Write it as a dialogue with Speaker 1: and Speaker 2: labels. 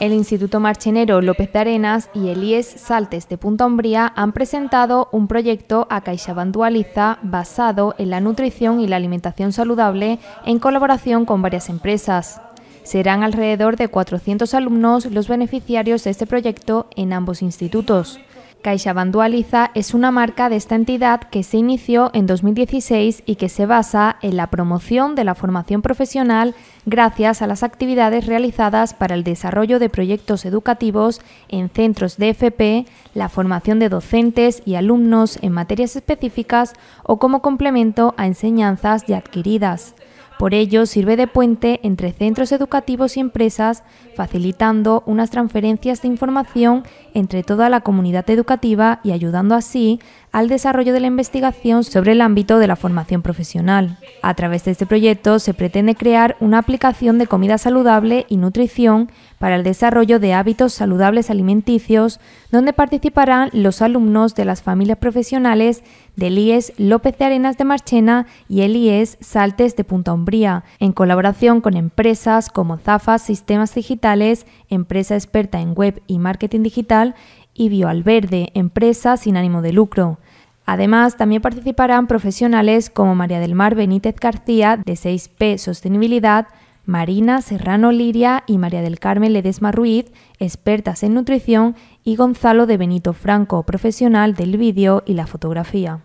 Speaker 1: El Instituto Marchenero López de Arenas y el IES Saltes de Punta Umbría han presentado un proyecto a CaixaBank basado en la nutrición y la alimentación saludable en colaboración con varias empresas. Serán alrededor de 400 alumnos los beneficiarios de este proyecto en ambos institutos. Caixa Bandualiza es una marca de esta entidad que se inició en 2016 y que se basa en la promoción de la formación profesional gracias a las actividades realizadas para el desarrollo de proyectos educativos en centros de FP, la formación de docentes y alumnos en materias específicas o como complemento a enseñanzas ya adquiridas. Por ello, sirve de puente entre centros educativos y empresas, facilitando unas transferencias de información entre toda la comunidad educativa y ayudando así al desarrollo de la investigación sobre el ámbito de la formación profesional. A través de este proyecto se pretende crear una aplicación de comida saludable y nutrición para el desarrollo de hábitos saludables alimenticios, donde participarán los alumnos de las familias profesionales del IES López de Arenas de Marchena y el IES Saltes de Punta Umbría, en colaboración con empresas como Zafas Sistemas Digitales, empresa experta en web y marketing digital, y BioAlverde, empresa sin ánimo de lucro. Además, también participarán profesionales como María del Mar Benítez García, de 6P Sostenibilidad, Marina Serrano Liria y María del Carmen Ledesma Ruiz, expertas en nutrición, y Gonzalo de Benito Franco, profesional del vídeo y la fotografía.